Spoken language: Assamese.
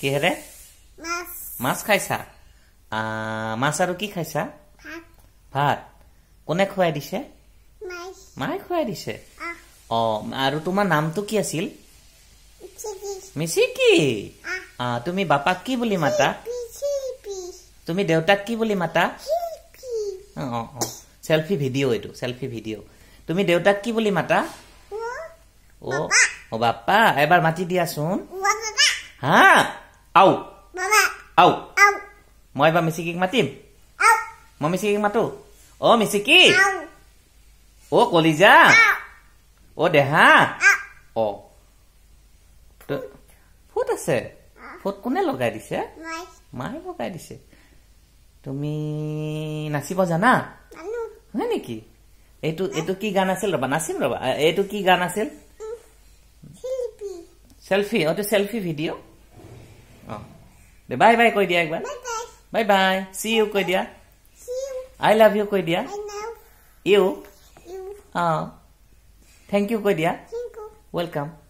কিহেৰে মাছ খাইছা মাছ আৰু কি খাইছা ভাত কোনে খুৱাই দিছে মায়ে খুৱাই দিছে অ আৰু তোমাৰ নামটো কি আছিল মিচিকি তুমি বাপাক কি বুলি মাতা তুমি দেউতাক কি বুলি মাতা অ চেল্ফি ভিডিঅ' এইটো চেল্ফি ভিডিঅ' তুমি দেউতাক কি বুলি মাতা অ' বাপা এবাৰ মাতি দিয়াচোন ฮะเอาเอาเอามอยว่ามิสิกิมาติมเอามอมิสิกิมาตุโอมิสิกิโอโคลิจาโอเดฮะโอตพูดอะไรพูดคนนี้ลูกใครดิเชมายมายลูกใครดิเชตุมีนาซิบอจานะนั่นนี่กี่เอตุเอตุกี่กานาเซลรบานาซิมรบาเอตุกี่กานาเซล চেলফি অঁ চেল্ফি ভিডিঅ' দে বাই বাই কৈ দিয়া একবাৰ বাই বাই চি ইউ কৈ দিয়া আই লাভ ইউ কৈ দিয়া ইউ অ থেংক ইউ কৈ দিয়া ৱেলকাম